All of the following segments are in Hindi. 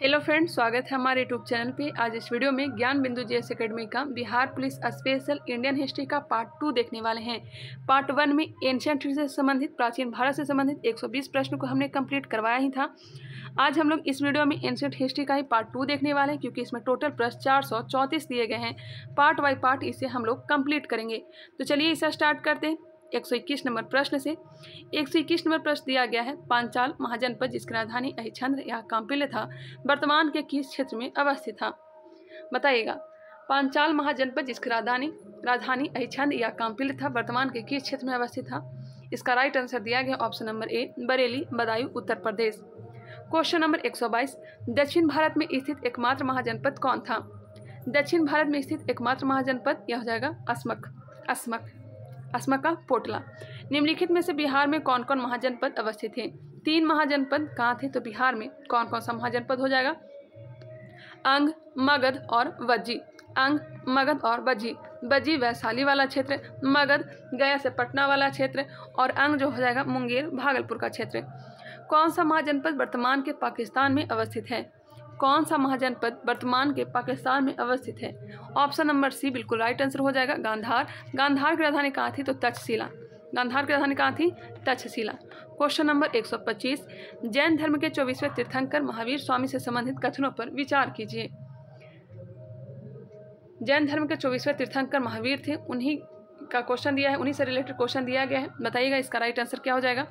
हेलो फ्रेंड्स स्वागत है हमारे यूट्यूब चैनल पे आज इस वीडियो में ज्ञान बिंदु एस अकेडमी का Bihar police special Indian history का पार्ट टू देखने वाले हैं पार्ट वन में एंशियंट से संबंधित प्राचीन भारत से संबंधित 120 प्रश्न को हमने कंप्लीट करवाया ही था आज हम लोग इस वीडियो में एंशियंट हिस्ट्री का ही पार्ट टू देखने वाले हैं क्योंकि इसमें टोटल प्रश्न चार दिए गए हैं पार्ट बाई पार्ट इसे हम लोग कम्प्लीट करेंगे तो चलिए इसे स्टार्ट करते हैं एक सौ इक्कीस नंबर प्रश्न से एक सौ इक्कीस नंबर प्रश्न दिया गया है पांचाल महाजनपद जिसकी राजधानी अहिछंद्र या कांपिल था वर्तमान के किस क्षेत्र में अवस्थित था बताइएगा पांचाल महाजनपद जिसकी राजधानी राजधानी अहिछंद या कांपिल था वर्तमान के किस क्षेत्र में अवस्थित था इसका राइट आंसर दिया गया option number A Bareilly Badaun Uttar Pradesh question number 122 दक्षिण भारत में स्थित एकमात्र महाजनपद कौन था दक्षिण भारत में स्थित एकमात्र महाजनपद यह हो जाएगा अस्मक अस्मक असमा का पोटला निम्नलिखित में से बिहार में कौन कौन महाजनपद अवस्थित हैं तीन महाजनपद कहाँ थे तो बिहार में कौन कौन सा महाजनपद हो जाएगा अंग मगध और वज्जी अंग मगध और बज्जी बजी वैशाली वाला क्षेत्र मगध गया से पटना वाला क्षेत्र और अंग जो हो जाएगा मुंगेर भागलपुर का क्षेत्र कौन सा महाजनपद वर्तमान के पाकिस्तान में अवस्थित है कौन सा महाजनपद वर्तमान के पाकिस्तान में अवस्थित है ऑप्शन नंबर सी बिल्कुल राइट आंसर हो जाएगा गांधार गांधार की राजधानी कहाँ थी तो तक्षशिला गांधार की राजधानी कहाँ थी तक्षशिला क्वेश्चन नंबर 125 जैन धर्म के चौबीसवें तीर्थंकर महावीर स्वामी से संबंधित कथनों पर विचार कीजिए जैन धर्म के चौबीसवें तीर्थंकर महावीर थे उन्हीं का क्वेश्चन दिया है उन्हीं से रिलेटेड क्वेश्चन दिया गया है बताइएगा इसका राइट आंसर क्या हो जाएगा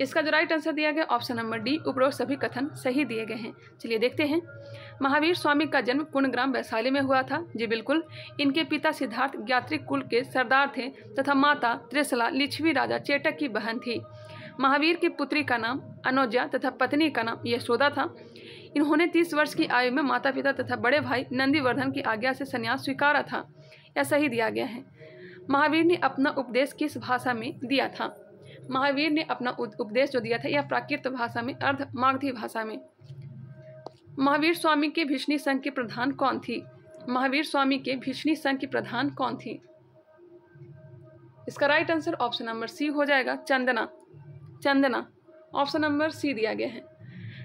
इसका जो राइट आंसर दिया गया ऑप्शन नंबर डी उपरोक्त सभी कथन सही दिए गए हैं चलिए देखते हैं महावीर स्वामी का जन्म ग्राम वैशाली में हुआ था जी बिल्कुल इनके पिता सिद्धार्थ ज्ञात्रिक कुल के सरदार थे तथा माता त्रिशला लिच्छवी राजा चेटक की बहन थी महावीर की पुत्री का नाम अनोजा तथा पत्नी का नाम यशोदा था इन्होंने तीस वर्ष की आयु में माता पिता तथा बड़े भाई नंदीवर्धन की आज्ञा से संन्यास स्वीकारा था ऐसा ही दिया गया है महावीर ने अपना उपदेश किस भाषा में दिया था महावीर ने अपना उपदेश जो दिया था यह प्राकृत भाषा में अर्ध मागधी भाषा में महावीर स्वामी के भीषणी संघ की प्रधान कौन थी महावीर स्वामी के भीषणी संघ की प्रधान कौन थी इसका right answer option number C हो जाएगा Chandana Chandana option number C दिया गया है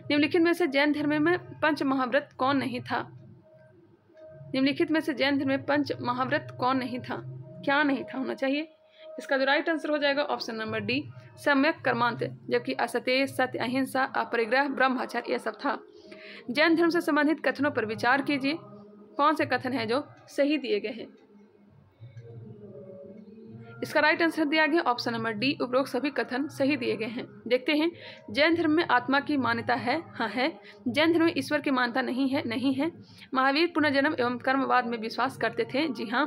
निम्नलिखित में से जैन धर्म में पंच महाव्रत कौन नहीं था निम्नलिखित में से जैन धर्म में पंच महाव्रत कौन नहीं था क्या नहीं था होना चाहिए इसका जो राइट आंसर हो जाएगा ऑप्शन नंबर डी सम्यक कर्मांत जबकि असत्य सत्य अहिंसा अपरिग्रह ब्रह्मचर्य यह सब था जैन धर्म से संबंधित कथनों पर विचार कीजिए कौन से कथन है जो सही दिए गए हैं इसका राइट आंसर दिया गया ऑप्शन नंबर डी उपरोक्त सभी कथन सही दिए गए हैं देखते हैं जैन धर्म में आत्मा की मान्यता है हाँ है जैन धर्म में ईश्वर की मान्यता नहीं है नहीं है महावीर पुनर्जन्म एवं कर्मवाद में विश्वास करते थे जी हाँ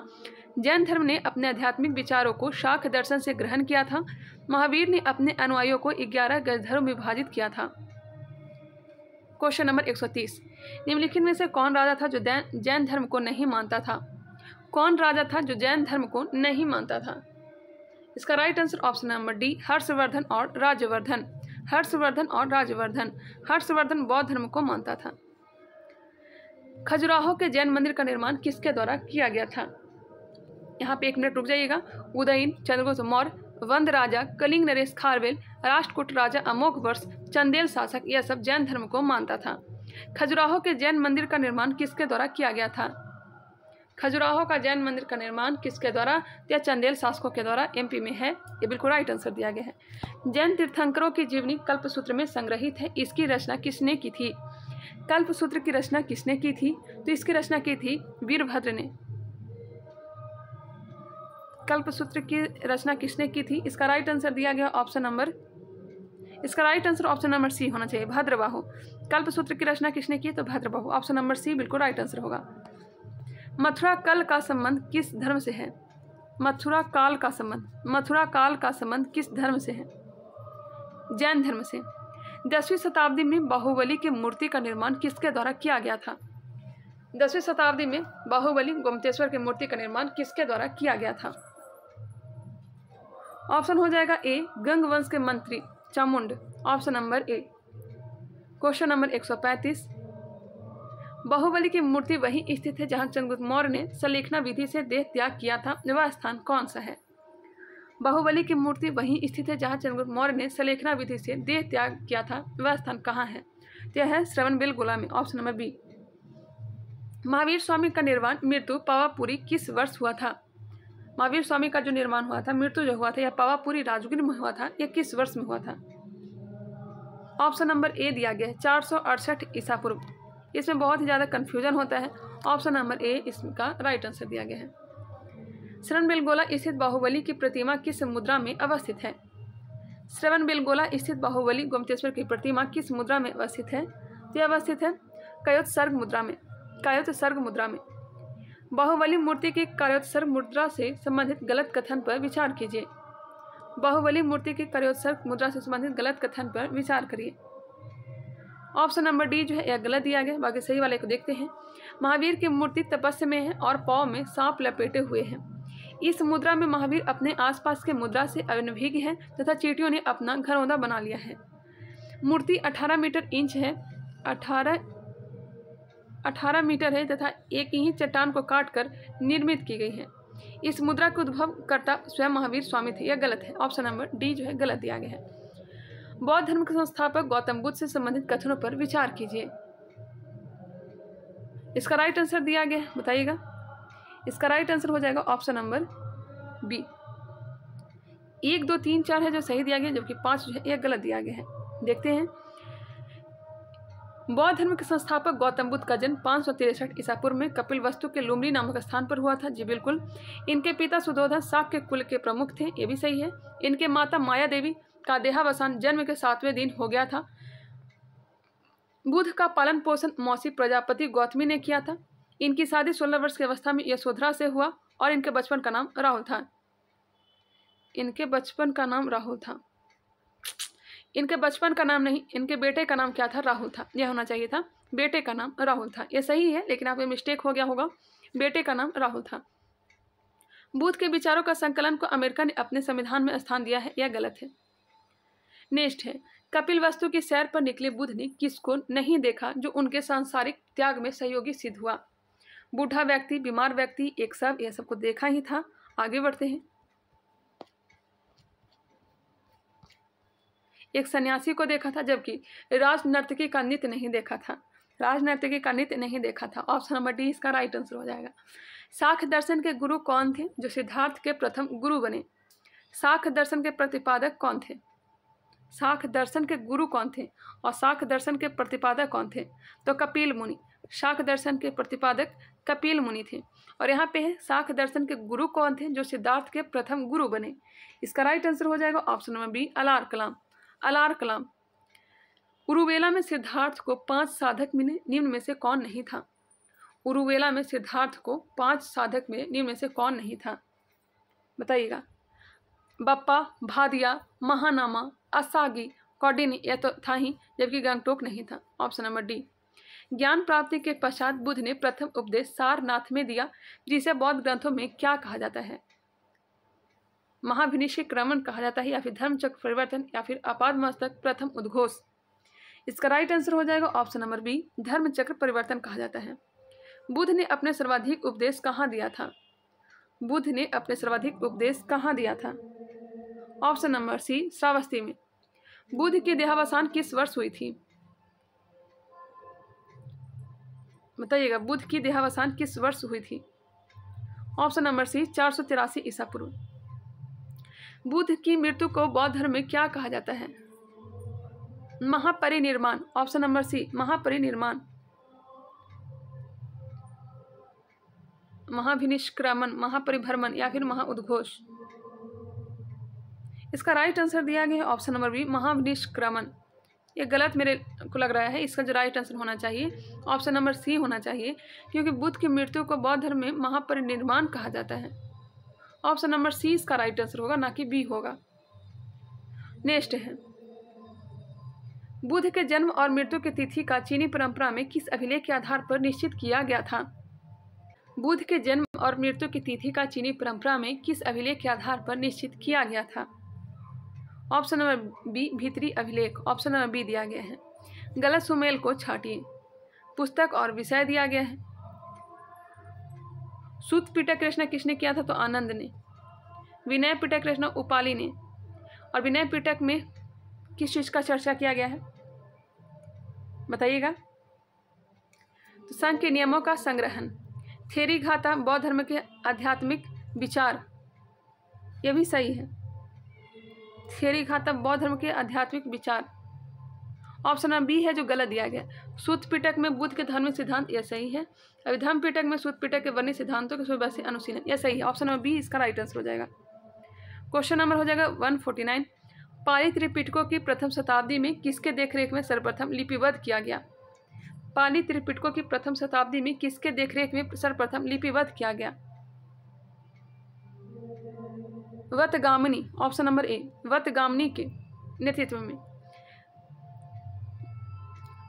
जैन धर्म ने अपने आध्यात्मिक विचारों को शाख दर्शन से ग्रहण किया था महावीर ने अपने अनुयायियों को ग्यारह गजधरों में विभाजित किया था क्वेश्चन नंबर 130 निम्नलिखित में से कौन राजा था जो जैन धर्म को नहीं मानता था कौन राजा था जो जैन धर्म को नहीं मानता था इसका right answer option number D Harshvardhan और राज्यवर्धन हर्षवर्धन और राज्यवर्धन हर्षवर्धन बौद्ध धर्म को मानता था खजुराहो के जैन मंदिर का निर्माण किसके द्वारा किया गया था यहाँ पे एक मिनट रुक जाइएगा उदयन चंद्रगुप्त मौर्य वंद राजा कलिंग नरेश खारवेल राष्ट्रकूट राजा वर्ष चंदेल शासक यह सब जैन धर्म को मानता था खजुराहो के जैन मंदिर का निर्माण किसके द्वारा किया गया था खजुराहो का जैन मंदिर का निर्माण किसके द्वारा या चंदेल शासकों के द्वारा एमपी में है ये बिल्कुल राइट आंसर दिया गया है जैन तीर्थंकरों की जीवनी कल्पसूत्र में संग्रहित है इसकी रचना किसने की थी कल्पसूत्र की रचना किसने की थी तो इसकी रचना की थी वीरभद्र ने कल्पसूत्र की रचना किसने की थी इसका राइट आंसर दिया गया ऑप्शन नंबर इसका right answer option number C होना चाहिए भद्रबाहु कल्पसूत्र की रचना किसने की तो भद्रबाहु ऑप्शन नंबर सी बिल्कुल राइट आंसर होगा मथुरा कल का संबंध किस धर्म से है मथुरा काल का संबंध मथुरा काल का संबंध किस धर्म से है जैन धर्म से दसवीं शताब्दी में बाहुबली की मूर्ति का निर्माण किसके द्वारा किया गया था दसवीं शताब्दी में बाहुबली गोमतेश्वर की मूर्ति का निर्माण किसके द्वारा किया गया था ऑप्शन हो जाएगा ए गंग वंश के मंत्री Chamunda option number A question number 135 Bahubali की मूर्ति वही स्थित है जहां चंद्रगुप्त मौर्य ने संलेखना विधि से देह त्याग किया था वह स्थान कौन सा है बाहुबली की मूर्ति वही स्थित है जहां चंद्रगुप्त मौर्य ने संलेखना विधि से देह त्याग किया था वह स्थान कहाँ है यह है बिल गोला में option number B Mahavir Swami का निर्माण मृत्यु पावापुरी किस वर्ष हुआ था महावीर स्वामी का जो निर्माण हुआ था मृत्यु जो हुआ था यह पवापुरी राजगिर में हुआ था यह किस वर्ष में हुआ था ऑप्शन नंबर ए दिया गया है चार सौ अड़सठ ईसा पूर्व इसमें बहुत ही ज़्यादा कन्फ्यूजन होता है ऑप्शन नंबर ए इसका राइट आंसर दिया गया है श्रवण बेलगोला स्थित बाहुबली की प्रतिमा किस मुद्रा में अवस्थित है श्रवण बेलगोला स्थित बाहुबली गोमतेश्वर की प्रतिमा किस मुद्रा में अवस्थित है यह अवस्थित है कयोत्सर्ग मुद्रा में कयोत्सर्ग मुद्रा में बाहुबली मूर्ति के कार्योत्सर्ग मुद्रा से संबंधित गलत कथन पर विचार कीजिए बाहुबली मूर्ति के कार्योत्सर्ग मुद्रा से संबंधित गलत कथन पर विचार करिए ऑप्शन नंबर डी जो है यह गलत दिया गया बाकी सही वाले को देखते हैं महावीर की मूर्ति तपस्या में है और पाव में सांप लपेटे हुए हैं इस मुद्रा में महावीर अपने आसपास के मुद्रा से अविनभिज्ञ हैं तथा चीटियों ने अपना घरौंदा बना लिया है मूर्ति 18 मीटर इंच है 18 18 मीटर है तथा एक ही चट्टान को काटकर निर्मित की गई है इस मुद्रा के करता स्वयं महावीर स्वामी थे यह गलत है ऑप्शन नंबर डी जो है गलत दिया गया है बौद्ध धर्म के संस्थापक गौतम बुद्ध से संबंधित कथनों पर विचार कीजिए इसका राइट आंसर दिया गया बताइएगा इसका राइट आंसर हो जाएगा ऑप्शन नंबर बी एक दो तीन चार है जो सही दिया गया जबकि पाँच जो है यह गलत दिया गया है देखते हैं बौद्ध धर्म के संस्थापक गौतम बुद्ध का जन्म पाँच सौ तिरसठ ईसापुर में कपिल वस्तु के लुमरी नामक स्थान पर हुआ था जी बिल्कुल इनके पिता सुदोधा साख के कुल के प्रमुख थे ये भी सही है इनके माता माया देवी का देहावसान जन्म के सातवें दिन हो गया था बुद्ध का पालन पोषण मौसी प्रजापति गौतमी ने किया था इनकी शादी सोलह वर्ष की अवस्था में यशोधरा से हुआ और इनके बचपन का नाम राहुल था इनके बचपन का नाम राहुल था इनके बचपन का नाम नहीं इनके बेटे का नाम क्या था राहुल था यह होना चाहिए था बेटे का नाम राहुल था यह सही है लेकिन आप मिस्टेक हो गया होगा बेटे का नाम राहुल था बूथ के विचारों का संकलन को अमेरिका ने अपने संविधान में स्थान दिया है यह गलत है नेक्स्ट है कपिल वस्तु की सैर पर निकले बुद्ध ने किसको नहीं देखा जो उनके सांसारिक त्याग में सहयोगी सिद्ध हुआ बूढ़ा व्यक्ति बीमार व्यक्ति एक सब यह सबको देखा ही था आगे बढ़ते हैं एक सन्यासी को देखा था जबकि राज नर्तकी का नृत्य नहीं देखा था राज नर्तकी का नृत्य नहीं देखा था ऑप्शन नंबर डी इसका राइट आंसर हो जाएगा साख दर्शन के गुरु कौन थे जो सिद्धार्थ के प्रथम गुरु बने साख दर्शन के प्रतिपादक कौन थे साख दर्शन के गुरु कौन थे और साख दर्शन के प्रतिपादक कौन थे तो कपिल मुनि साख दर्शन के प्रतिपादक कपिल मुनि थे और यहाँ पे है साख दर्शन के गुरु कौन थे जो सिद्धार्थ के प्रथम गुरु बने इसका राइट आंसर हो जाएगा option number B Alara Kalama Alara Kalama Uruvela में सिद्धार्थ को पांच साधक में निम्न में से कौन नहीं था उरुवेला में सिद्धार्थ को पांच साधक में निम्न में से कौन नहीं था बताइएगा बप्पा भादिया महानामा असागी कौडिनी यह तो था ही जबकि गंगटोक नहीं था ऑप्शन नंबर डी ज्ञान प्राप्ति के पश्चात बुद्ध ने प्रथम उपदेश सारनाथ में दिया जिसे बौद्ध ग्रंथों में क्या कहा जाता है महाभिनिषेक क्रमण कहा जाता है या फिर धर्मचक्र परिवर्तन या फिर आपाद मस्तक प्रथम उद्घोष इसका राइट आंसर हो जाएगा ऑप्शन नंबर बी धर्मचक्र परिवर्तन कहा जाता है बुद्ध ने अपने सर्वाधिक उपदेश कहाँ दिया था बुद्ध ने अपने सर्वाधिक उपदेश कहाँ दिया था ऑप्शन नंबर सी श्रावस्ती में बुद्ध की देहावसान किस वर्ष हुई थी बताइएगा बुद्ध की देहावसान किस वर्ष हुई थी ऑप्शन नंबर सी चार सौ तिरासी ईसा पूर्व बुद्ध की मृत्यु को बौद्ध धर्म में क्या कहा जाता है महापरिनिर्माण ऑप्शन नंबर सी महापरिनिर्माण महाभिनिष्क्रमण महापरिभ्रमण या फिर महाउद्घोष इसका राइट आंसर दिया गया है ऑप्शन नंबर बी महाभिनिष्क्रमण ये गलत मेरे को लग रहा है इसका जो राइट आंसर होना चाहिए ऑप्शन नंबर सी होना चाहिए क्योंकि बुद्ध की मृत्यु को बौद्ध धर्म में महापरिनिर्माण कहा जाता है ऑप्शन नंबर सी इसका राइट आंसर होगा ना कि बी होगा नेक्स्ट है बुद्ध के जन्म और मृत्यु की तिथि का चीनी परंपरा में किस अभिलेख के आधार पर निश्चित किया गया था बुद्ध के जन्म और मृत्यु की तिथि का चीनी परंपरा में किस अभिलेख के आधार पर निश्चित किया गया था ऑप्शन नंबर बी भीतरी अभिलेख ऑप्शन नंबर बी दिया गया है गलत सुमेल को छाटिए पुस्तक और विषय दिया गया है सूत पीटा कृष्णा किसने किया था तो आनंद ने विनय पीटा कृष्णा उपाली ने और विनय पीटक में किस चीज़ का चर्चा किया गया है बताइएगा तो संघ के नियमों का संग्रहण थेरी घाता बौद्ध धर्म के आध्यात्मिक विचार यह भी सही है थेरी घाता बौद्ध धर्म के आध्यात्मिक विचार ऑप्शन नंबर बी है जो गलत दिया गया सूत पिटक में बुद्ध के धार्मिक सिद्धांत यह सही है अभिधर्म पिटक में सूत पिटक के वर्णी सिद्धांतों के सुबह से अनुशीलन यह सही है ऑप्शन नंबर बी इसका राइट आंसर हो जाएगा क्वेश्चन नंबर हो जाएगा वन फोर्टी नाइन पाली त्रिपिटकों की प्रथम शताब्दी में किसके देखरेख में सर्वप्रथम लिपिबद्ध किया गया पाली त्रिपिटकों की प्रथम शताब्दी में किसके देखरेख में सर्वप्रथम लिपिबद्ध किया गया वतगामिनी ऑप्शन नंबर ए वतगामिनी के नेतृत्व में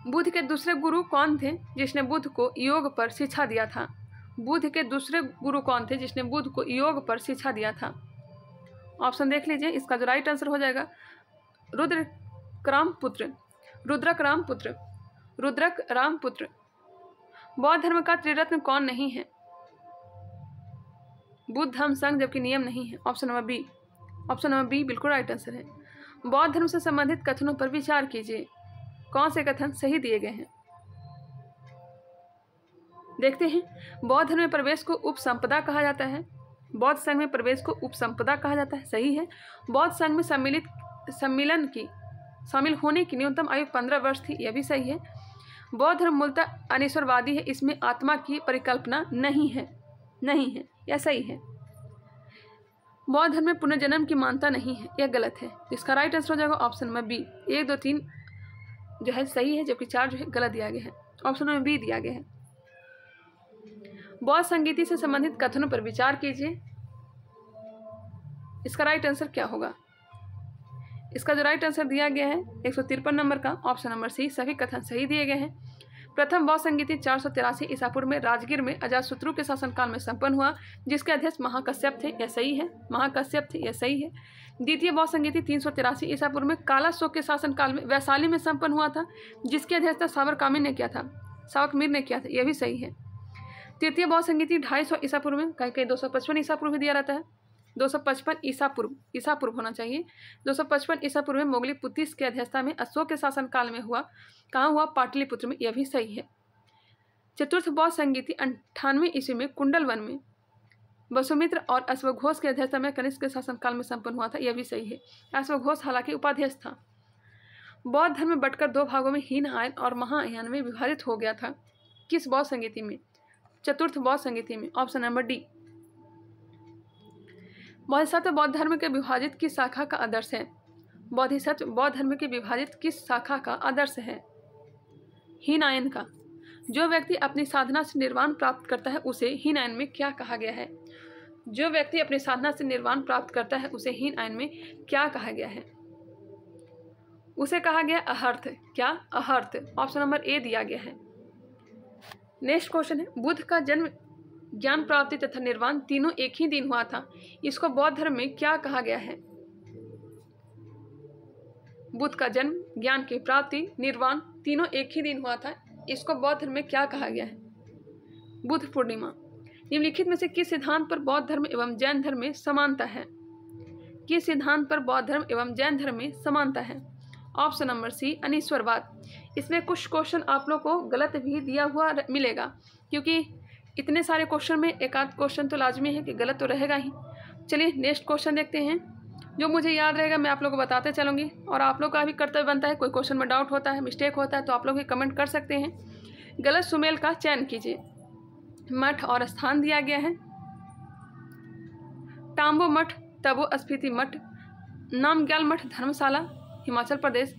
बुद्ध के दूसरे गुरु कौन थे जिसने बुद्ध को योग पर शिक्षा दिया था बुद्ध के दूसरे गुरु कौन थे जिसने बुद्ध को योग पर शिक्षा दिया था ऑप्शन देख लीजिए इसका जो राइट आंसर हो जाएगा रुद्र क्राम पुत्र रुद्रक राम पुत्र रुद्रक राम पुत्र बौद्ध धर्म का त्रिरत्न कौन नहीं है बुद्ध धर्म संघ जबकि नियम नहीं है option number B option number B बिल्कुल राइट आंसर है बौद्ध धर्म से संबंधित कथनों पर विचार कीजिए कौन से कथन सही दिए गए हैं देखते हैं बौद्ध धर्म में प्रवेश को उपसंपदा कहा जाता है बौद्ध संघ में प्रवेश को उपसंपदा कहा जाता है सही है बौद्ध संघ में सम्मिलित सम्मिलन की शामिल होने की न्यूनतम आयु पंद्रह वर्ष थी यह भी सही है बौद्ध धर्म मूलतः अनिश्वरवादी है इसमें आत्मा की परिकल्पना नहीं है नहीं है यह सही है बौद्ध धर्म में पुनर्जन्म की मानता नहीं है यह गलत है इसका राइट आंसर हो जाएगा ऑप्शन नंबर बी एक दो तीन जो है सही है जबकि चार जो है गलत दिया गया है ऑप्शन नंबर बी दिया गया है बौद्ध संगीति से संबंधित कथनों पर विचार कीजिए इसका राइट आंसर क्या होगा इसका जो राइट आंसर दिया गया है एक नंबर का ऑप्शन नंबर सी सभी कथन सही दिए गए हैं प्रथम बौद्ध संगीति चार सौ तिरासी ईसापुर में राजगीर में अजात शत्रु के शासनकाल में संपन्न हुआ जिसके अध्यक्ष महाकश्यप थे यह सही है महाकश्यप थे यह सही है द्वितीय बौद्ध संगीति तीन सौ तिरासी ईसापुर में काला शोक के शासनकाल में वैशाली में संपन्न हुआ था जिसकी अध्यक्षता सावरकामी ने किया था सावक मीर ने किया था यह भी सही है तृतीय बौद्ध संगीति ढाई सौ ईसापुर में कहीं कहीं दो सौ पचपन ईसापुर में दिया रहता है दो सौ पचपन ईसा पूर्व ईसा पूर्व होना चाहिए दो सौ पचपन ईसा पूर्व में मोगली पुतिस की अध्यक्षता में अशोक के शासनकाल में हुआ कहाँ हुआ पाटलिपुत्र में यह भी सही है चतुर्थ बौद्ध संगीति अंठानवे ईस्वी में कुंडल वन में वसुमित्र और अश्वघोष के अध्यक्षता में कनिष्क के शासनकाल में संपन्न हुआ था यह भी सही है अश्वघोष हालांकि उपाध्यक्ष था बौद्ध धर्म बटकर दो भागों में हीन आयन और महाआयन में विभाजित हो गया था किस बौद्ध संगीति में चतुर्थ बौद्ध संगीति में ऑप्शन नंबर डी बौद्धिसत्व बौद्ध धर्म के विभाजित किस शाखा का आदर्श है बौद्धिसत्व बौद्ध धर्म के विभाजित किस शाखा का आदर्श है हीनायन का जो व्यक्ति अपनी साधना से निर्वाण प्राप्त करता है उसे हीनायन में क्या कहा गया है जो व्यक्ति अपनी साधना से निर्वाण प्राप्त करता है उसे हीनायन में क्या कहा गया है उसे कहा गया अहर्थ क्या अहर्थ ऑप्शन नंबर ए दिया गया है नेक्स्ट क्वेश्चन है बुद्ध का जन्म ज्ञान प्राप्ति तथा निर्वाण तीनों एक ही दिन हुआ था इसको बौद्ध धर्म में क्या कहा गया है बुद्ध का जन्म ज्ञान की प्राप्ति निर्वाण तीनों एक ही दिन हुआ था इसको बौद्ध धर्म में क्या कहा गया है बुद्ध पूर्णिमा निम्नलिखित में से किस सिद्धांत पर बौद्ध धर्म एवं जैन धर्म में समानता है किस सिद्धांत पर बौद्ध धर्म एवं जैन धर्म में समानता है ऑप्शन नंबर सी अनिश्वरवाद इसमें कुछ क्वेश्चन आप लोग को गलत भी दिया हुआ मिलेगा क्योंकि इतने सारे क्वेश्चन में एकाध क्वेश्चन तो लाजमी है कि गलत तो रहेगा ही चलिए नेक्स्ट क्वेश्चन देखते हैं जो मुझे याद रहेगा मैं आप लोगों को बताते चलूँगी और आप लोग का भी कर्तव्य बनता है कोई क्वेश्चन में डाउट होता है मिस्टेक होता है तो आप लोग भी कमेंट कर सकते हैं गलत सुमेल का चयन कीजिए मठ और स्थान दिया गया है टाम्बो मठ तबो स्फीति मठ नामग्याल मठ धर्मशाला हिमाचल प्रदेश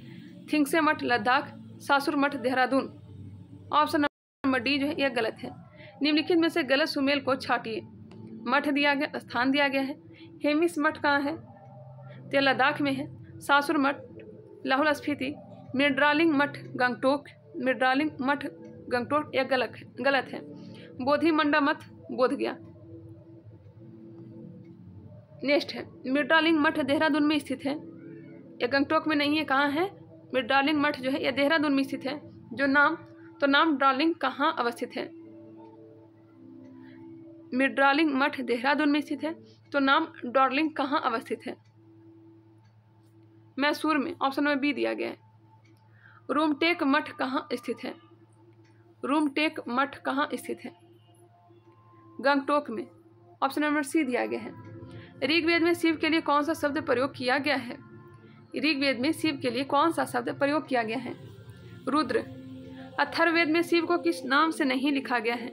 थिंगसे मठ लद्दाख सासुर मठ देहरादून ऑप्शन नंबर डी जो है यह गलत है निम्नलिखित में से गलत सुमेल को छाटिए मठ दिया गया स्थान दिया गया है हेमिस मठ कहाँ है ते लद्दाख में है सासुर मठ लाहौल स्फीति मिर्ड्रालिंग मठ गंगटोक मिर्ड्रालिंग मठ गंगटोक यह गलत गलत है बोधि मंडा मठ बोध गया नेक्स्ट है मिर्ड्रालिंग मठ देहरादून में स्थित है यह गंगटोक में नहीं है कहाँ है मिर्ड्रालिंग मठ जो है यह देहरादून में स्थित है जो नाम तो नाम ड्रालिंग कहाँ अवस्थित है मिर्ड्रालिंग मठ देहरादून में स्थित है तो नाम डॉर्लिंग कहाँ अवस्थित है मैसूर में ऑप्शन नंबर बी दिया गया है रूमटेक मठ कहाँ स्थित है रूमटेक मठ कहाँ स्थित है गंगटोक में ऑप्शन नंबर सी दिया गया है ऋग्वेद में शिव के लिए कौन सा शब्द प्रयोग किया गया है ऋग्वेद में शिव के लिए कौन सा शब्द प्रयोग किया गया है रुद्र अथर्वेद में शिव को किस नाम से नहीं लिखा गया है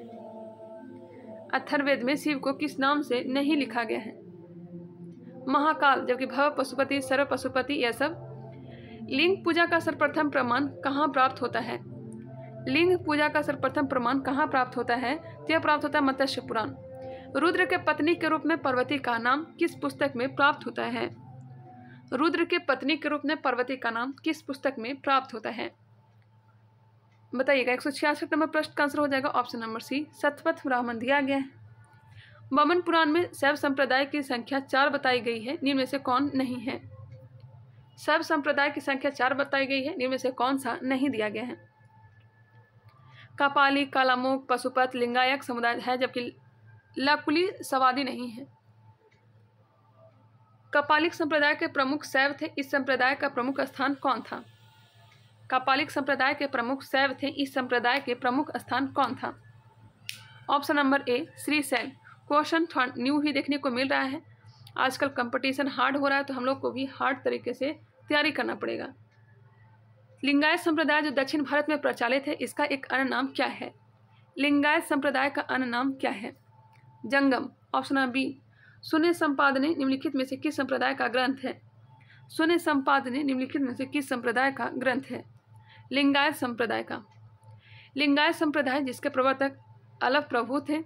अथर्वेद में शिव को किस नाम से नहीं लिखा गया है महाकाल जबकि भव पशुपति सर्व पशुपति यह सब लिंग पूजा का सर्वप्रथम प्रमाण कहाँ प्राप्त होता है लिंग पूजा का सर्वप्रथम प्रमाण कहाँ प्राप्त होता है तो यह प्राप्त होता है मत्स्य पुराण रुद्र के पत्नी के रूप में पार्वती का नाम किस पुस्तक में प्राप्त होता है रुद्र के पत्नी के रूप में पार्वती का नाम किस पुस्तक में प्राप्त होता है बताइएगा एक सौ छियासठ नंबर प्रश्न का आंसर हो जाएगा ऑप्शन नंबर सी सतपथ ब्राह्मण दिया गया है बामन पुराण में शैव संप्रदाय की संख्या चार बताई गई है निम्न से कौन नहीं है शैव संप्रदाय की संख्या चार बताई गई है निम्न से कौन सा नहीं दिया गया है कपाली कालामुख पशुपत लिंगायक समुदाय है जबकि लाकुली सवादी नहीं है कपालिक संप्रदाय के प्रमुख शैव थे इस संप्रदाय का प्रमुख स्थान कौन था कपालिक संप्रदाय के प्रमुख शैव थे इस संप्रदाय के प्रमुख स्थान कौन था ऑप्शन नंबर ए श्री शैव क्वेश्चन न्यू ही देखने को मिल रहा है आजकल कंपटीशन हार्ड हो रहा है तो हम लोग को भी हार्ड तरीके से तैयारी करना पड़ेगा लिंगायत संप्रदाय जो दक्षिण भारत में प्रचलित है इसका एक अन्य नाम क्या है लिंगायत संप्रदाय का अन्य नाम क्या है जंगम ऑप्शन नंबर बी शून्य संपादने निम्नलिखित में से किस संप्रदाय का ग्रंथ है शून्य संपादने निम्नलिखित में से किस संप्रदाय का ग्रंथ है लिंगायत संप्रदाय का लिंगायत संप्रदाय जिसके प्रवर्तक अलभ प्रभु थे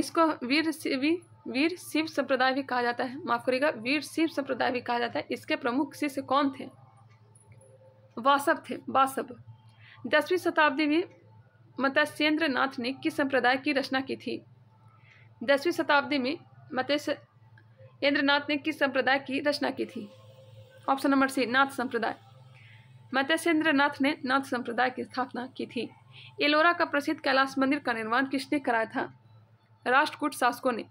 इसको वीर भी वीर शिव संप्रदाय भी कहा जाता है माफ करिएगा वीर शिव संप्रदाय भी कहा जाता है इसके प्रमुख शिष्य कौन थे वासव थे वासव दसवीं शताब्दी में मत्स्येंद्र नाथ ने किस संप्रदाय की रचना की थी दसवीं शताब्दी में नाथ ने किस संप्रदाय की रचना की थी ऑप्शन नंबर सी नाथ संप्रदाय मत्स्येंद्र नाथ ने नाथ संप्रदाय की स्थापना की थी एलोरा का प्रसिद्ध कैलाश मंदिर का निर्माण किसने कराया था राष्ट्रकूट शासकों ने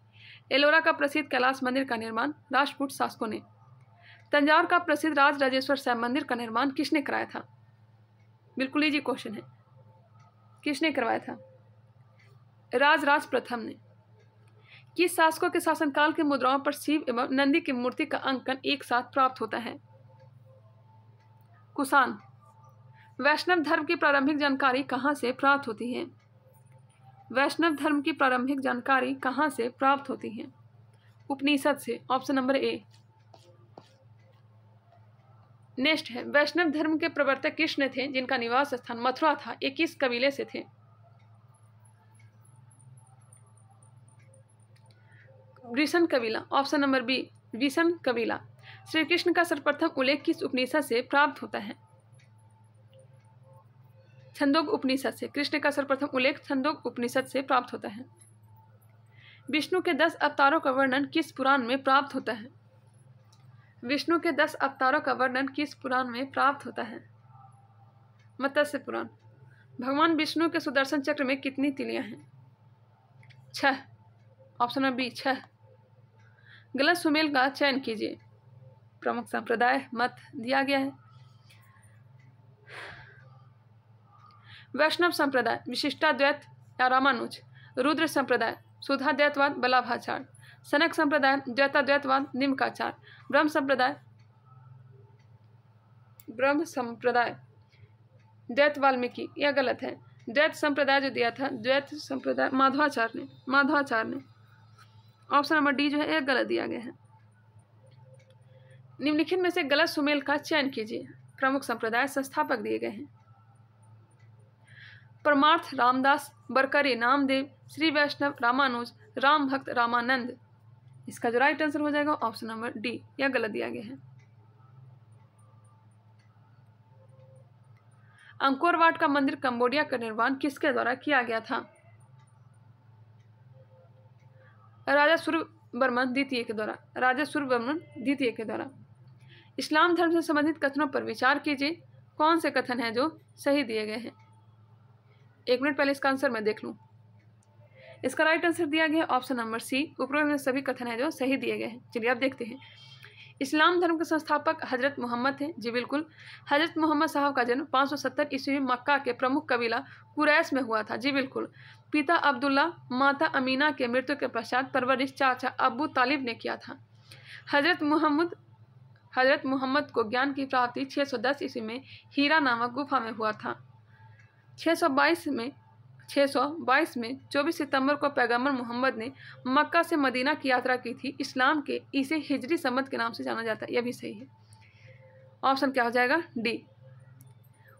एलोरा का प्रसिद्ध कैलाश मंदिर का निर्माण राष्ट्रकूट शासकों ने तंजावर का प्रसिद्ध राज राजेश्वर साय मंदिर का निर्माण किसने कराया था बिल्कुल ईजी क्वेश्चन है किसने करवाया था राज राज प्रथम ने किस शासकों के शासनकाल के मुद्राओं पर शिव एवं नंदी की मूर्ति का अंकन एक साथ प्राप्त होता है कुसान वैष्णव धर्म की प्रारंभिक जानकारी कहाँ से प्राप्त होती है वैष्णव धर्म की प्रारंभिक जानकारी कहाँ से प्राप्त होती है उपनिषद से ऑप्शन नंबर ए नेक्स्ट है वैष्णव धर्म के प्रवर्तक कृष्ण थे जिनका निवास स्थान मथुरा था किस कबीले से थे विषण कबीला ऑप्शन नंबर बी विषण कबीला श्री कृष्ण का सर्वप्रथम उल्लेख किस उपनिषद से प्राप्त होता है छंदोग उपनिषद से कृष्ण का सर्वप्रथम उल्लेख छंदोग उपनिषद से प्राप्त होता है विष्णु के दस अवतारों का वर्णन किस पुराण में प्राप्त होता है विष्णु के दस अवतारों का वर्णन किस पुराण में प्राप्त होता है मत्स्य पुराण भगवान विष्णु के सुदर्शन चक्र में कितनी तिलियां हैं छह ऑप्शन नंबर बी छह गलत सुमेल का चयन कीजिए प्रमुख संप्रदाय मत दिया गया है वैष्णव संप्रदाय विशिष्टाद्वैत या रामानुज रुद्र संप्रदाय सुधाद्वैतवाद बलाभाचार सनक संप्रदाय द्वैताद्वैतवाद निम्काचार ब्रह्म संप्रदाय ब्रह्म संप्रदाय द्वैत वाल्मीकि यह गलत है द्वैत संप्रदाय जो दिया था द्वैत संप्रदाय माधवाचार्य ने माधवाचार्य ने ऑप्शन नंबर डी जो है यह गलत दिया गया है निम्नलिखित में से गलत सुमेल का चयन कीजिए प्रमुख संप्रदाय संस्थापक दिए गए हैं परमार्थ रामदास बरकरे नामदेव श्री वैष्णव रामानुज राम भक्त रामानंद इसका जो राइट आंसर हो जाएगा ऑप्शन नंबर डी या गलत दिया गया है अंकोरवाट का मंदिर कंबोडिया का निर्माण किसके द्वारा किया गया था राजा सूर्य वर्मन द्वितीय के द्वारा राजा सूर्य बर्मन द्वितीय के द्वारा इस्लाम धर्म से संबंधित कथनों पर विचार कीजिए कौन से कथन हैं जो सही दिए गए हैं एक मिनट पहले इसका आंसर मैं देख लूँ इसका राइट आंसर दिया गया ऑप्शन नंबर सी उपरोक्त में सभी कथन है जो सही दिए गए हैं चलिए आप देखते हैं इस्लाम धर्म के संस्थापक हजरत मोहम्मद थे जी बिल्कुल हजरत मोहम्मद साहब का जन्म 570 ईस्वी में मक्का के प्रमुख कबीला कुरैश में हुआ था जी बिल्कुल पिता अब्दुल्ला माता अमीना के मृत्यु के पश्चात परवरिश चाचा अबू तालिब ने किया था हजरत मोहम्मद हजरत मोहम्मद को ज्ञान की प्राप्ति 610 ईस्वी में हीरा नामक गुफा में हुआ था 622 में 622 में 24 सितंबर को पैगंबर मोहम्मद ने मक्का से मदीना की यात्रा की थी इस्लाम के इसे हिजरी सम्मत के नाम से जाना जाता है यह भी सही है ऑप्शन क्या हो जाएगा डी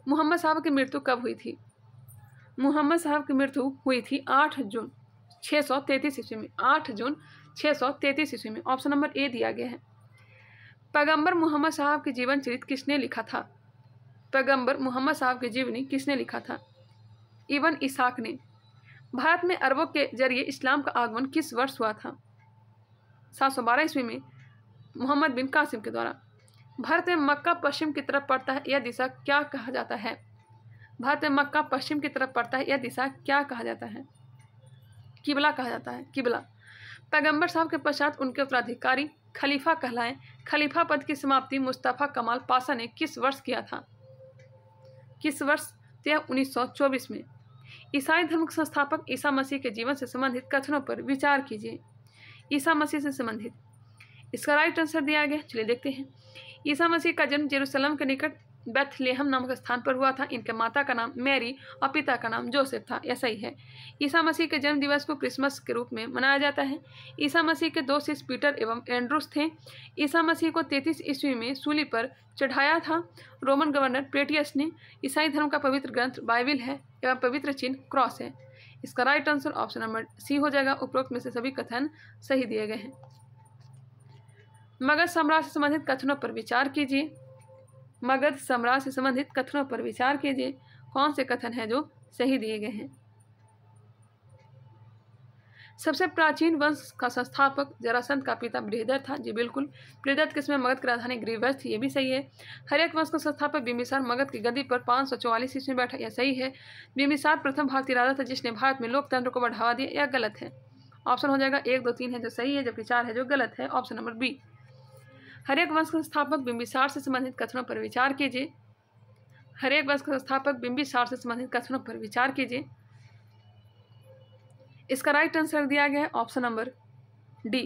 मोहम्मद साहब की मृत्यु कब हुई थी मोहम्मद साहब की मृत्यु हुई थी आठ जून छः सौ ईस्वी में आठ जून छः सौ तैंतीस ईस्वी में ऑप्शन नंबर ए दिया गया है पैगंबर मोहम्मद साहब के जीवन चरित्र किसने लिखा था पैगंबर मोहम्मद साहब की जीवनी किसने लिखा था इवन इसाक ने भारत में अरबों के जरिए इस्लाम का आगमन किस वर्ष हुआ था सात सौ बारह ईस्वी में मोहम्मद बिन कासिम के द्वारा भारत में मक्का पश्चिम की तरफ पड़ता है यह दिशा क्या कहा जाता है भारत में मक्का पश्चिम की तरफ पड़ता है यह दिशा क्या कहा जाता है किबला कहा जाता है किबला पैगंबर साहब के पश्चात उनके उत्तराधिकारी खलीफा कहलाएं खलीफा पद की समाप्ति मुस्तफ़ा कमाल पासा ने किस वर्ष किया था किस वर्ष तो यह उन्नीस में ईसाई धर्म के संस्थापक ईसा मसीह के जीवन से संबंधित कथनों पर विचार कीजिए ईसा मसीह से संबंधित इसका राइट आंसर दिया गया चलिए देखते हैं ईसा मसीह का जन्म जेरूसलम के निकट बेथलेहम नामक स्थान पर हुआ था इनके माता का नाम मैरी और पिता का नाम जोसेफ था ऐसा ही है ईसा मसीह के जन्म दिवस को क्रिसमस के रूप में मनाया जाता है ईसा मसीह के दो शिष्य पीटर एवं एंड्रूस थे ईसा मसीह को तैतीस ईस्वी में सूली पर चढ़ाया था रोमन गवर्नर पेटियस ने ईसाई धर्म का पवित्र ग्रंथ बाइबिल है एवं पवित्र चिन्ह क्रॉस है इसका right answer option number C हो जाएगा उपरोक्त में से सभी कथन सही दिए गए हैं मगध साम्राज्य से संबंधित कथनों पर विचार कीजिए मगध सम्राट से संबंधित कथनों पर विचार कीजिए कौन से कथन हैं जो सही दिए गए हैं सबसे प्राचीन वंश का संस्थापक जरासंध का पिता बृहदर था जी बिल्कुल बृहदर किसमें मगध की राजधानी ग्रीवज थी ये भी सही है हर एक वंश का संस्थापक बिम्बिसार मगध की गद्दी पर पाँच सौ चौवालीस ईस्वी में बैठा यह सही है बिम्बिसार प्रथम भारतीय राजा था जिसने भारत में लोकतंत्र को बढ़ावा दिया यह गलत है ऑप्शन हो जाएगा एक दो तीन है जो सही है जबकि चार है जो गलत है ऑप्शन नंबर बी हरेक वंश के संस्थापक बिंबिसार से संबंधित कथनों पर विचार कीजिए हरेक वंश के संस्थापक बिंबिसार से संबंधित कथनों पर विचार कीजिए इसका राइट आंसर दिया गया है ऑप्शन नंबर डी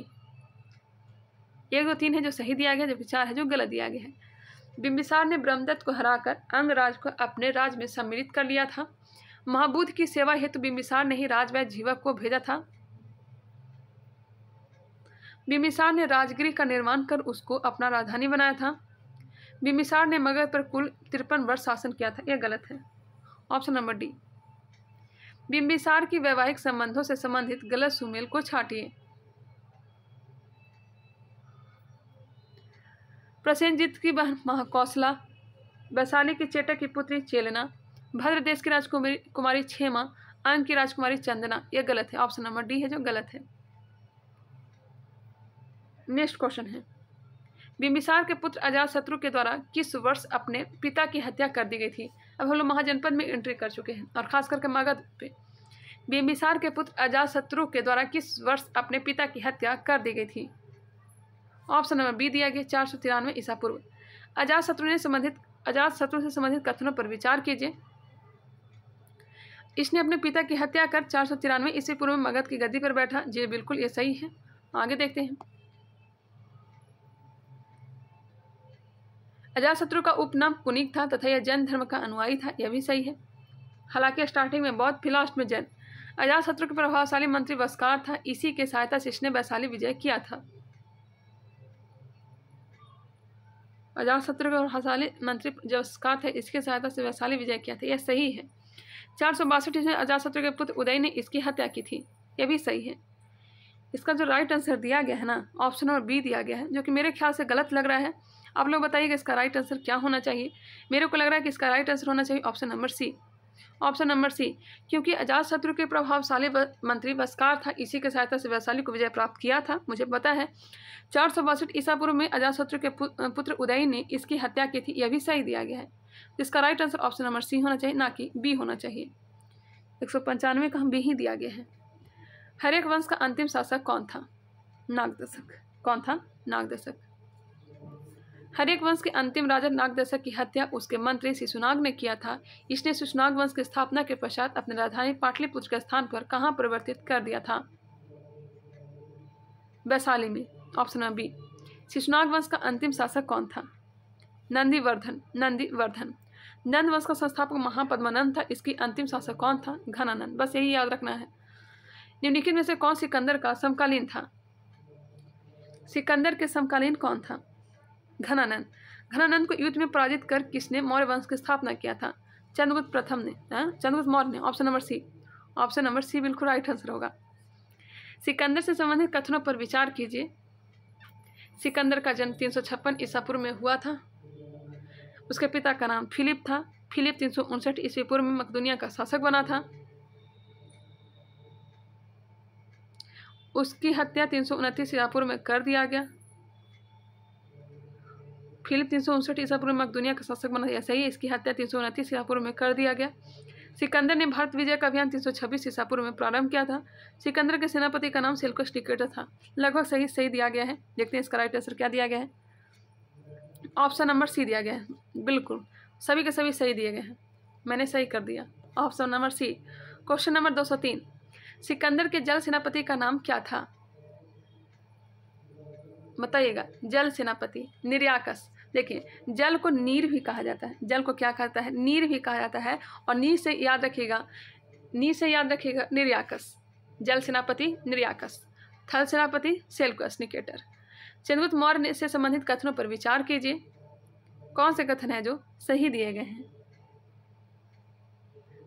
एक दो तीन है जो सही दिया गया जो विचार है जो गलत दिया गया है बिंबिसार ने ब्रह्मदत्त को हराकर अंगराज को अपने राज में सम्मिलित कर लिया था महाबुद्ध की सेवा हेतु तो बिंबिसार ने ही राजवैद जीवक को भेजा था बिम्बिसार ने राजगिरी का निर्माण कर उसको अपना राजधानी बनाया था बिमिसार ने मगध पर कुल तिरपन वर्ष शासन किया था यह गलत है ऑप्शन नंबर डी बिम्बिसार की वैवाहिक संबंधों से संबंधित गलत सुमेल को छाटिए प्रसेंजित की बहन महाकौशला वैशाली की चेटक की पुत्री चेलना भद्र देश की राजकुमारी कुमारी छेमा अंग की राजकुमारी चंदना यह गलत है ऑप्शन नंबर डी है जो गलत है नेक्स्ट क्वेश्चन है बिम्बिसार के पुत्र अजात शत्रु के द्वारा किस वर्ष अपने पिता की हत्या कर दी गई थी अब हम लोग महाजनपद में एंट्री कर चुके हैं और खास करके मगध पे बिम्बिसार के पुत्र अजात शत्रु के द्वारा किस वर्ष अपने पिता की हत्या कर दी गई थी ऑप्शन नंबर बी दिया गया चार सौ तिरानवे ईसा पूर्व अजात शत्रु ने संबंधित अजात शत्रु से संबंधित कथनों पर विचार कीजिए इसने अपने पिता की हत्या कर चार सौ तिरानवे ईस्वी पूर्व में मगध की गद्दी पर बैठा जी बिल्कुल ये सही है आगे देखते हैं अजातशत्रु का उपनाम कुनिक था तथा यह जैन धर्म का अनुयायी था यह भी सही है हालांकि स्टार्टिंग में बौद्ध फिलास्ट में जैन अजातशत्रु के प्रभावशाली मंत्री वस्कार था इसी के सहायता से इसने वैशाली विजय किया था अजातशत्रु के प्रभावशाली मंत्री जो वस्कार थे इसके सहायता से वैशाली विजय किया था यह सही है चार सौ बासठ ईस्वी में अजातशत्रु के पुत्र उदय ने इसकी हत्या की थी यह भी सही है इसका जो राइट आंसर दिया गया है ना ऑप्शन नंबर बी दिया गया है जो कि मेरे ख्याल से गलत लग रहा है आप लोग बताइएगा इसका राइट आंसर क्या होना चाहिए मेरे को लग रहा है कि इसका राइट आंसर होना चाहिए option number C option number C क्योंकि अजात शत्रु के प्रभावशाली मंत्री वस्कार था इसी के सहायता से वैशाली को विजय प्राप्त किया था मुझे पता है चार सौ बासठ ईसा पूर्व में अजात शत्रु के पुत्र उदय ने इसकी हत्या की थी यह भी सही दिया गया है इसका right answer option number C होना चाहिए ना कि बी होना चाहिए एक सौ पंचानवे का हम बी ही दिया गया है हरेक वंश का अंतिम शासक कौन था नागदशक कौन था नागदशक हरेक वंश के अंतिम राजा नागदशा की हत्या उसके मंत्री शिशुनाग ने किया था इसने शिशुनाग वंश की स्थापना के पश्चात अपनी राजधानी पाटलिपुत्र के स्थान पर कहाँ परिवर्तित कर दिया था वैशाली में ऑप्शन नंबर बी शिशुनाग वंश का अंतिम शासक कौन था नंदीवर्धन नंदीवर्धन नंद वंश का संस्थापक महापद्मानंद था इसकी अंतिम शासक कौन था घनानंद बस यही याद रखना है निम्नलिखित में से कौन सिकंदर का समकालीन था सिकंदर के समकालीन कौन था घनानंद घनानंद को युद्ध में पराजित कर किसने मौर्य वंश की स्थापना किया था चंद्रगुप्त प्रथम ने हाँ? चंद्रगुप्त मौर्य ने option number C option number C बिल्कुल राइट आंसर होगा सिकंदर से संबंधित कथनों पर विचार कीजिए सिकंदर का जन्म तीन ईसा पूर्व में हुआ था उसके पिता का नाम फिलिप था फिलिप तीन सौ उनसठ ईस्वी पूर्व में मकदुनिया का शासक बना था उसकी हत्या तीन सौ उनतीस ईसापुर में कर दिया गया फिलिप तीन सौ उनसठ ईसापुर में मकदुनिया का शासक बना ऐसा ही इसकी हत्या तीन सौ उनतीस ईसापुर में कर दिया गया सिकंदर ने भारत विजय का अभियान तीन सौ छब्बीस ईसापुर में प्रारंभ किया था सिकंदर के सेनापति का नाम सेल्कोस डिकेटर था लगभग सही सही दिया गया है देखते हैं इसका राइट आंसर क्या दिया गया है ऑप्शन नंबर सी दिया गया है बिल्कुल सभी के सभी सही दिए गए हैं मैंने सही कर दिया option number C question number दो सौ तीन सिकंदर के जल सेनापति का नाम क्या था बताइएगा जल सेनापति निर्याकस देखिए जल को नीर भी कहा जाता है जल को क्या कहता है नीर भी कहा जाता है और नीर से याद रखिएगा नीर से याद रखिएगा निर्याकस जल सेनापति निर्याकस थल सेनापति सेल्कस निकेटर चंद्रगुप्त मौर्य से संबंधित कथनों पर विचार कीजिए कौन से कथन हैं जो सही दिए गए हैं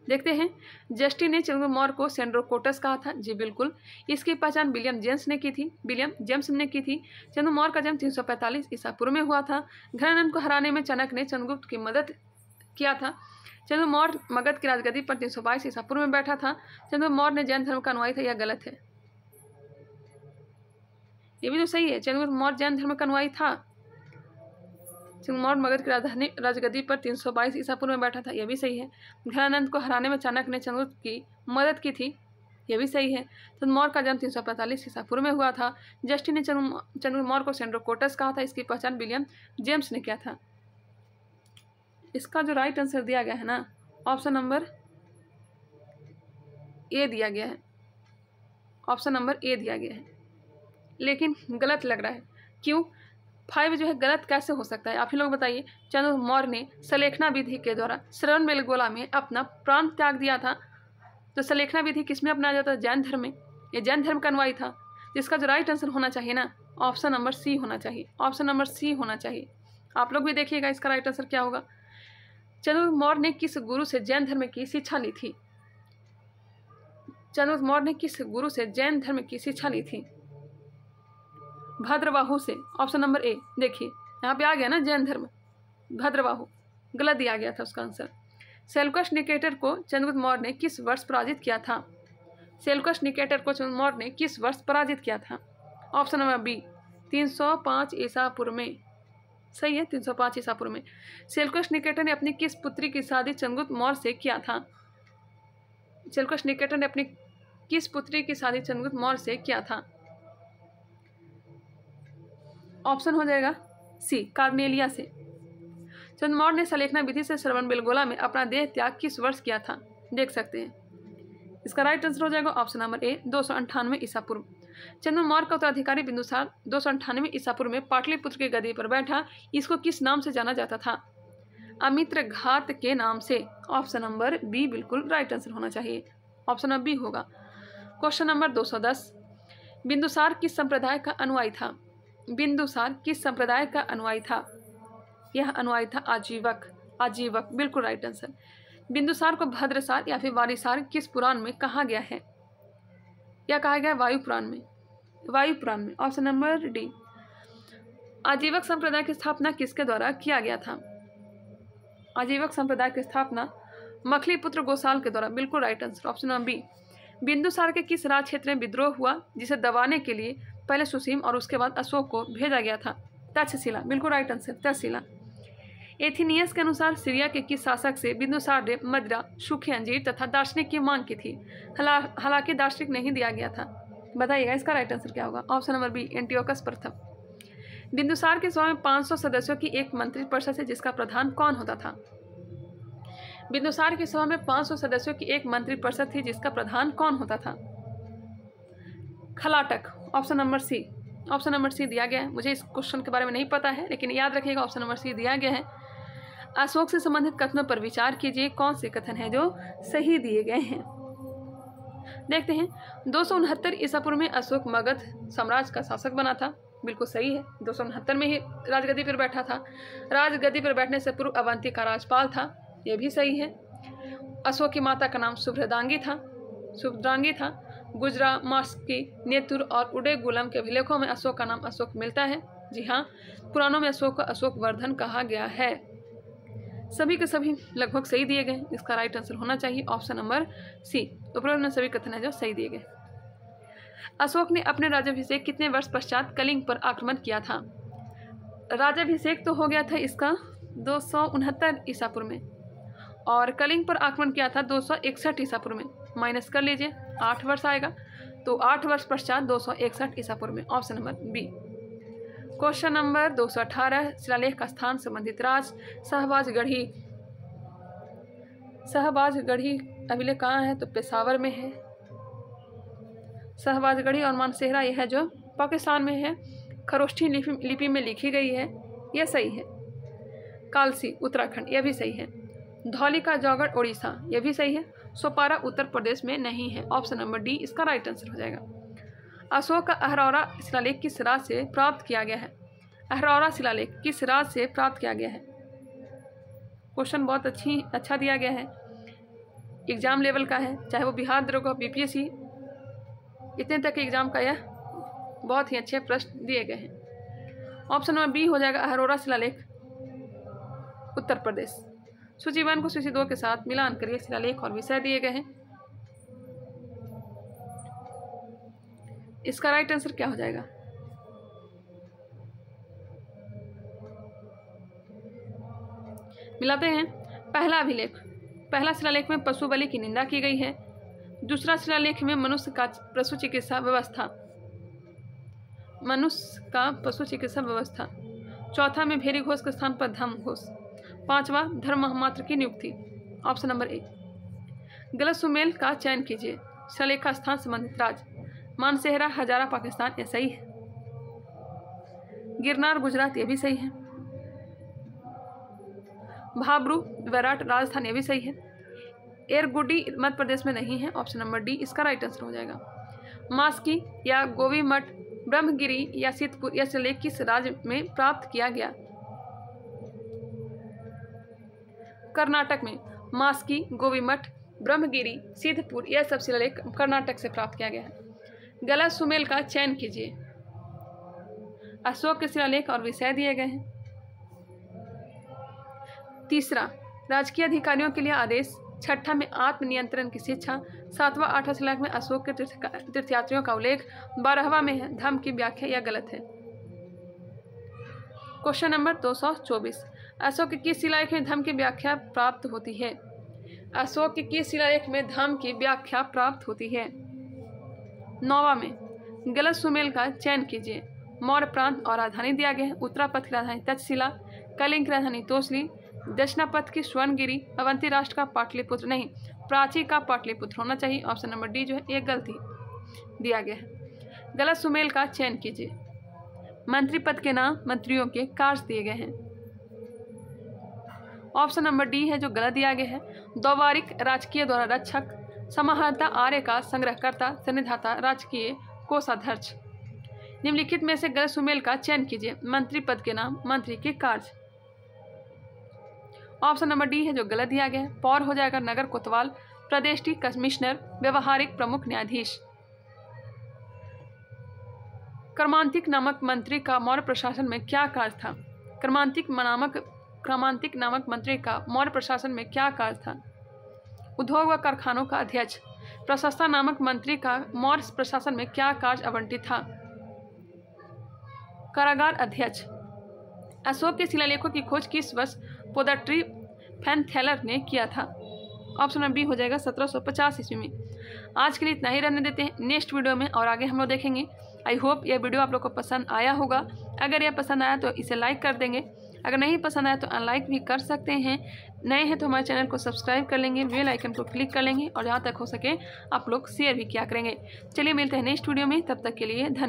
देखते हैं जस्टिन ने चिंगमोर को सेंड्रोकोटस कहा था जी बिल्कुल इसकी पहचान विलियम जेम्स ने की थी विलियम जेम्स ने की थी चंद्रमौर का जन्म 345 ईसा पूर्व में हुआ था घरानंद को हराने में चनक ने चंद्रगुप्त की मदद किया था चंद्रमौर मगध की राजगद्दी पर तीन सौ बाईस ईसा पूर्व में बैठा था मौर्य ने जैन धर्म का अनुयायी था यह गलत है ये भी तो सही है चंद्रगुप्त मौर्य जैन धर्म का अनुयायी था सिंगमौर मगध की राजधानी राजगद्दी पर 322 ईसा पूर्व में बैठा था यह भी सही है घनानंद को हराने में चाणक्य ने चंद्र की मदद की थी यह भी सही है चंद्रमौर का जन्म 345 ईसा पूर्व में हुआ था जस्टिन ने चंद्रमौर को सेंड्रोकोटस कहा था इसकी पहचान विलियम जेम्स ने किया था इसका जो राइट आंसर दिया गया है ना ऑप्शन नंबर ए दिया गया है ऑप्शन नंबर ए दिया गया है लेकिन गलत लग रहा है क्यों फाइव जो है गलत कैसे हो सकता है आप ही लोग बताइए चंद्र मौर्य ने सलेखना विधि के द्वारा श्रवण बेलगोला में अपना प्राण त्याग दिया था तो सलेखना विधि किस में अपनाया जाता है जैन धर्म में ये जैन धर्म का अनुवाई था जिसका जो राइट आंसर होना चाहिए ना ऑप्शन नंबर सी होना चाहिए ऑप्शन नंबर सी होना चाहिए आप लोग भी देखिएगा इसका राइट आंसर क्या होगा चंद्र मौर्य ने किस गुरु से जैन धर्म की शिक्षा ली थी चंद्र मौर्य ने किस गुरु से जैन धर्म की शिक्षा ली थी भद्रवाहु से ऑप्शन नंबर ए देखिए यहाँ पे आ गया ना जैन धर्म भद्रवाहु गलत दिया गया था उसका आंसर सेल्कस निकेटर को चंद्रगुप्त मौर्य ने किस वर्ष पराजित किया था सेल्कस निकेटर को चंद्रगुप्त मौर्य ने किस वर्ष पराजित किया था ऑप्शन नंबर बी तीन सौ पाँच ईसापुर में सही है तीन सौ पाँच ईसापुर में सेल्कस निकेटर ने अपनी किस पुत्री की शादी चंद्रगुप्त मौर्य से किया था सेल्कस निकेटर ने अपनी किस पुत्री की शादी चंद्रगुप्त मौर्य से किया था ऑप्शन हो जाएगा सी कार्नेलिया से चंद्रमौर ने सलेखना विधि से श्रवण बेलगोला में अपना देह त्याग किस वर्ष किया था देख सकते हैं इसका राइट आंसर हो जाएगा ऑप्शन नंबर ए दो सौ अंठानवे ईसा पूर्व चंद्रमौर का उत्तराधिकारी बिंदुसार दो सौ अंठानवे ईसा पूर्व में पाटलिपुत्र के गदी पर बैठा इसको किस नाम से जाना जाता था अमित्र घात के नाम से ऑप्शन नंबर बी बिल्कुल राइट आंसर होना चाहिए ऑप्शन नंबर बी होगा क्वेश्चन नंबर 210 बिंदुसार किस संप्रदाय का अनुयायी था बिंदुसार किस संप्रदाय का अनुयायी था यह अनुयायी था आजीवक आजीवक बिल्कुल राइट आंसर बिंदुसार को भद्रसार या फिर वारिसार किस पुराण में कहा गया है या कहा गया वायु पुराण में वायु पुराण में ऑप्शन नंबर डी आजीवक संप्रदाय की स्थापना किसके द्वारा किया गया था आजीवक संप्रदाय की स्थापना मखली पुत्र गोसाल के द्वारा बिल्कुल right answer option number B Bindusara के किस राज क्षेत्र में विद्रोह हुआ जिसे दबाने के लिए पहले सुसीम और उसके बाद अशोक को भेजा गया था तक्षशिला बिल्कुल राइट आंसर तक्षशिला एथिनियस के अनुसार सीरिया के किस शासक से बिंदुसार ने मदरा सूखे अंजीर तथा दार्शनिक की मांग की थी हालांकि दार्शनिक नहीं दिया गया था बताइएगा इसका राइट आंसर क्या होगा ऑप्शन नंबर बी एंटीओकस प्रथम बिंदुसार के स्वामी 500 सदस्यों की एक मंत्रिपरिषद से जिसका प्रधान कौन होता था बिंदुसार के सभा में सौ सदस्यों की एक मंत्रिपरिषद थी जिसका प्रधान कौन होता था Khallataka option number C option number C दिया गया है मुझे इस क्वेश्चन के बारे में नहीं पता है लेकिन याद रखिएगा ऑप्शन नंबर सी दिया गया है अशोक से संबंधित कथनों पर विचार कीजिए कौन से कथन हैं जो सही दिए गए हैं देखते हैं दो सौ उनहत्तर ईसापुर में अशोक मगध साम्राज्य का शासक बना था बिल्कुल सही है दो सौ उनहत्तर में ही राजगद्दी पर बैठा था राजगद्दी पर बैठने से पूर्व अवंती का राजपाल था यह भी सही है अशोक की माता का नाम शुभ्रदांगी था शुभ्रांगी था गुजरा मास्की नेतुर और उडे गुलम के अभिलेखों में अशोक का नाम अशोक मिलता है जी हाँ पुरानों में अशोक को अशोक वर्धन कहा गया है सभी के सभी लगभग सही दिए गए इसका राइट आंसर होना चाहिए ऑप्शन नंबर सी उपरोक्त में सभी कथन है जो सही दिए गए अशोक ने अपने राजाभिषेक कितने वर्ष पश्चात कलिंग पर आक्रमण किया था राजाभिषेक तो हो गया था इसका दो सौ उनहत्तर ईसापुर में और कलिंग पर आक्रमण किया था दो सौ इकसठ ईसापुर में माइनस कर लीजिए आठ वर्ष आएगा तो आठ वर्ष पश्चात दो सौ इकसठ ईसापुर में option number B question number दो सौ अठारह शिलालेख का स्थान संबंधित राज शहबाज गढ़ी शहबाज गढ़ी अभिलेख कहाँ है तो पेशावर में है शहबाज गढ़ी और मानसेहरा यह जो पाकिस्तान में है खरोष्ठी लिपि लिपि में लिखी गई है यह सही है कालसी उत्तराखंड यह भी सही है धौली का जौगढ़ उड़ीसा यह भी सही है सोपारा उत्तर प्रदेश में नहीं है ऑप्शन नंबर डी इसका राइट आंसर हो जाएगा अशोक का अहरौरा शिलालेख किस राज से प्राप्त किया गया है अहरौरा शिलालेख किस राज से प्राप्त किया गया है क्वेश्चन बहुत अच्छी अच्छा दिया गया है एग्ज़ाम लेवल का है चाहे वो बिहार द्रोग हो बीपीएससी इतने तक एग्ज़ाम का यह बहुत ही अच्छे प्रश्न दिए गए हैं ऑप्शन नंबर बी हो जाएगा अहरोरा शिलालेख उत्तर प्रदेश सुजीवन को सूची के साथ मिलान करिए शिलालेख और विषय दिए गए हैं इसका राइट आंसर क्या हो जाएगा मिलाते हैं पहला अभिलेख पहला शिलालेख में पशु बलि की निंदा की गई है दूसरा शिलालेख में मनुष्य का पशु चिकित्सा व्यवस्था मनुष्य का पशु चिकित्सा व्यवस्था चौथा में भेरी घोष के स्थान पर धम घोष पांचवा धर्म मात्र की नियुक्ति ऑप्शन नंबर ए गलत सुमेल का चयन कीजिए सलेखा स्थान संबंधित राज मानसेहरा हजारा पाकिस्तान यह सही है गिरनार गुजरात यह भी सही है भाबरू वैराट राजस्थान यह भी सही है एयरगुडी मध्य प्रदेश में नहीं है ऑप्शन नंबर डी इसका राइट आंसर हो जाएगा मास्की या गोवी मठ ब्रह्मगिरी या सीतपुर या सलेख किस राज्य में प्राप्त किया गया कर्नाटक में मास्की गोवीमठ ब्रह्मगिरी सिद्धपुर यह सब शिलालेख कर्नाटक से प्राप्त किया गया है गला सुमेल का चयन कीजिए अशोक के शिलालेख और विषय दिए गए हैं तीसरा राजकीय अधिकारियों के लिए आदेश छठा में आत्मनियंत्रण की शिक्षा सातवां आठवां शिलालेख में अशोक के तीर्थयात्रियों का उल्लेख बारहवा में है धम की व्याख्या यह गलत है क्वेश्चन नंबर दो सौ चौबीस अशोक की शिलालेख में धर्म की व्याख्या प्राप्त होती है अशोक की शिलालेख में धर्म की व्याख्या प्राप्त होती है नौवा में गलत सुमेल का चयन कीजिए मौर्य प्रांत और राजधानी दिया गया है उत्तरा पथ की राजधानी तक्षशिला कलिंग की राजधानी तोसली दक्षिणा पथ की स्वर्णगिरी अवंती राष्ट्र का पाटलिपुत्र नहीं प्राची का पाटलिपुत्र होना चाहिए ऑप्शन नंबर डी जो है ये गलती दिया गया है गलत सुमेल का चयन कीजिए मंत्री पद के नाम मंत्रियों के कार्य दिए गए हैं ऑप्शन नंबर डी है जो गलत दिया गया है दौवारिक राजकीय द्वारा रक्षक समाहर्ता आर्य का संग्रहकर्ता सन्निधाता राजकीय कोषाध्यक्ष निम्नलिखित में से गलत सुमेल का चयन कीजिए मंत्री पद के नाम मंत्री के कार्य ऑप्शन नंबर डी है जो गलत दिया गया है पौर हो जाएगा नगर कोतवाल प्रदेश की कमिश्नर व्यवहारिक प्रमुख न्यायाधीश कर्मांतिक नामक मंत्री का मौर्य प्रशासन में क्या कार्य था कर्मांतिक नामक क्रमांतिक नामक मंत्री का मौर्य प्रशासन में क्या कार्य था उद्योग व कारखानों का अध्यक्ष प्रशस्ता नामक मंत्री का मौर्य प्रशासन में क्या कार्य आवंटित था कारागार अध्यक्ष अशोक के शिलालेखों की खोज किस वर्ष पोदाट्री फैनथेलर ने किया था ऑप्शन नंबर बी हो जाएगा 1750 ईस्वी में आज के लिए इतना ही रहने देते हैं नेक्स्ट वीडियो में और आगे हम लोग देखेंगे आई होप यह वीडियो आप लोग को पसंद आया होगा अगर यह पसंद आया तो इसे लाइक कर देंगे अगर नहीं पसंद आए तो अनलाइक भी कर सकते हैं नए हैं तो हमारे चैनल को सब्सक्राइब कर लेंगे बेल आइकन को क्लिक कर लेंगे और जहाँ तक हो सके आप लोग शेयर भी किया करेंगे चलिए मिलते हैं नेक्स्ट वीडियो में तब तक के लिए धन्यवाद